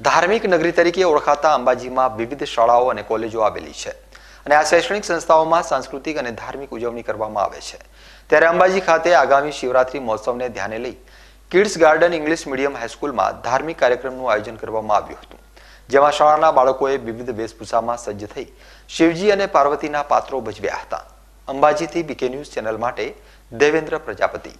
ધાર્મિક નગરી તરીકે ઓળખાતા અંબાજીમાં વિવિધ શાળાઓ અને કોલેજો આવેલી છે અને આ શૈક્ષણિક સંસ્થાઓમાં સાંસ્કૃતિક અને ધાર્મિક ઉજવણી કરવામાં આવે છે ત્યારે અંબાજી ખાતે આગામી શિવરાત્રી મહોત્સવને ધ્યાને લઈ કિડ્સ ગાર્ડન ઇંગ્લિશ મીડિયમ હાઈસ્કૂલમાં ધાર્મિક કાર્યક્રમનું આયોજન કરવામાં આવ્યું હતું જેમાં શાળાના બાળકોએ વિવિધ વેશભૂષામાં સજ્જ થઈ શિવજી અને પાર્વતીના પાત્રો ભજવ્યા હતા અંબાજીથી બીકે ન્યૂઝ ચેનલ માટે દેવેન્દ્ર પ્રજાપતિ